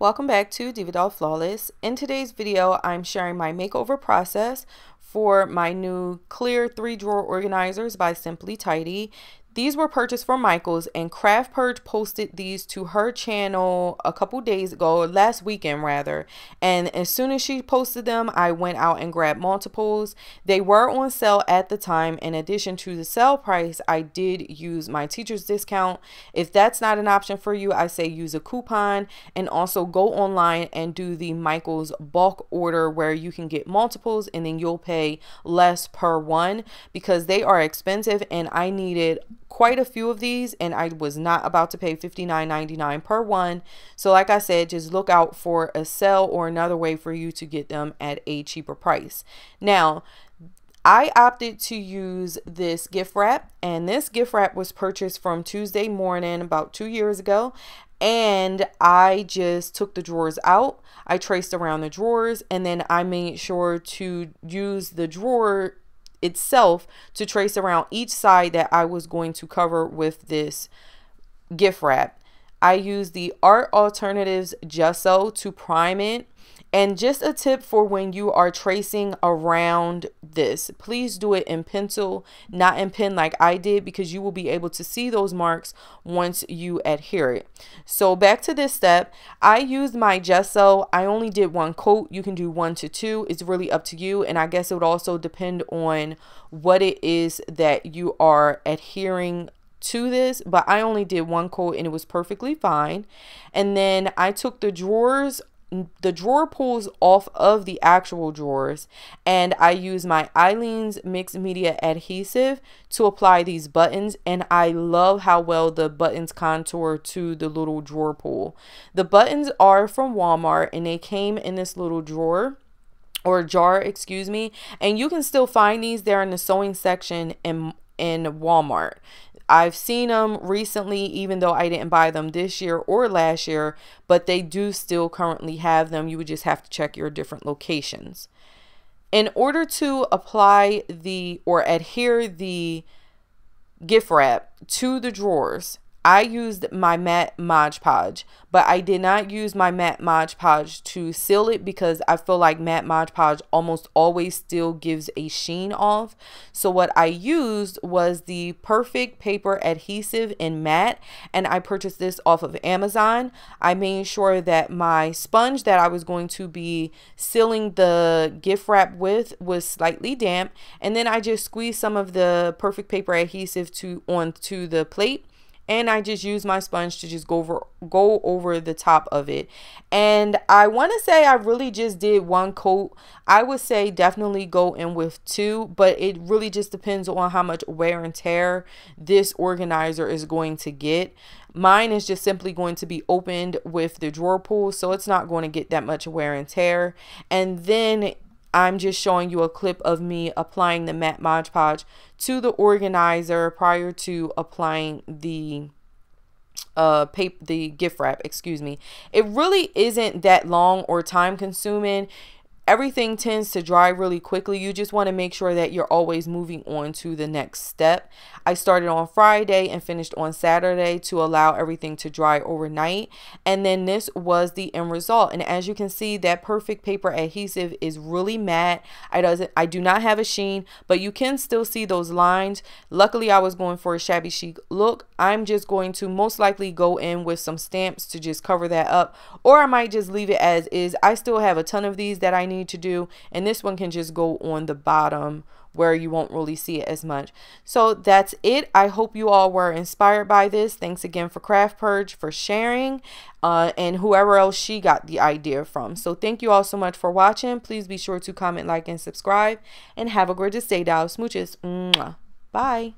Welcome back to Diva Doll Flawless. In today's video, I'm sharing my makeover process for my new clear three drawer organizers by Simply Tidy. These were purchased from Michaels, and Craft Purge posted these to her channel a couple days ago, last weekend rather. And as soon as she posted them, I went out and grabbed multiples. They were on sale at the time. In addition to the sale price, I did use my teacher's discount. If that's not an option for you, I say use a coupon and also go online and do the Michaels bulk order where you can get multiples and then you'll pay less per one because they are expensive and I needed quite a few of these and I was not about to pay $59.99 per one. So like I said, just look out for a sale or another way for you to get them at a cheaper price. Now, I opted to use this gift wrap and this gift wrap was purchased from Tuesday morning about two years ago and I just took the drawers out. I traced around the drawers and then I made sure to use the drawer itself to trace around each side that I was going to cover with this gift wrap. I used the Art Alternatives gesso to prime it and just a tip for when you are tracing around this, please do it in pencil, not in pen like I did, because you will be able to see those marks once you adhere it. So back to this step, I used my gesso. I only did one coat. You can do one to two. It's really up to you. And I guess it would also depend on what it is that you are adhering to this, but I only did one coat and it was perfectly fine. And then I took the drawers the drawer pulls off of the actual drawers and I use my Eileen's mixed media adhesive to apply these buttons and I love how well the buttons contour to the little drawer pull. The buttons are from Walmart and they came in this little drawer or jar, excuse me, and you can still find these there in the sewing section in in Walmart. I've seen them recently, even though I didn't buy them this year or last year, but they do still currently have them. You would just have to check your different locations. In order to apply the or adhere the gift wrap to the drawers, I used my matte Mod Podge, but I did not use my matte Mod Podge to seal it because I feel like matte Mod Podge almost always still gives a sheen off. So what I used was the Perfect Paper Adhesive in Matte, and I purchased this off of Amazon. I made sure that my sponge that I was going to be sealing the gift wrap with was slightly damp, and then I just squeezed some of the Perfect Paper Adhesive to onto the plate and I just use my sponge to just go over go over the top of it. And I want to say I really just did one coat. I would say definitely go in with two, but it really just depends on how much wear and tear this organizer is going to get. Mine is just simply going to be opened with the drawer pull, so it's not going to get that much wear and tear. And then I'm just showing you a clip of me applying the matte Mod Podge to the organizer prior to applying the uh paper the gift wrap excuse me it really isn't that long or time consuming everything tends to dry really quickly. You just want to make sure that you're always moving on to the next step. I started on Friday and finished on Saturday to allow everything to dry overnight. And then this was the end result. And as you can see, that perfect paper adhesive is really matte. I doesn't I do not have a sheen, but you can still see those lines. Luckily, I was going for a shabby chic look. I'm just going to most likely go in with some stamps to just cover that up, or I might just leave it as is. I still have a ton of these that I need need to do. And this one can just go on the bottom where you won't really see it as much. So that's it. I hope you all were inspired by this. Thanks again for Craft Purge for sharing uh, and whoever else she got the idea from. So thank you all so much for watching. Please be sure to comment, like, and subscribe. And have a gorgeous day, Dow. Smooches. Mwah. Bye.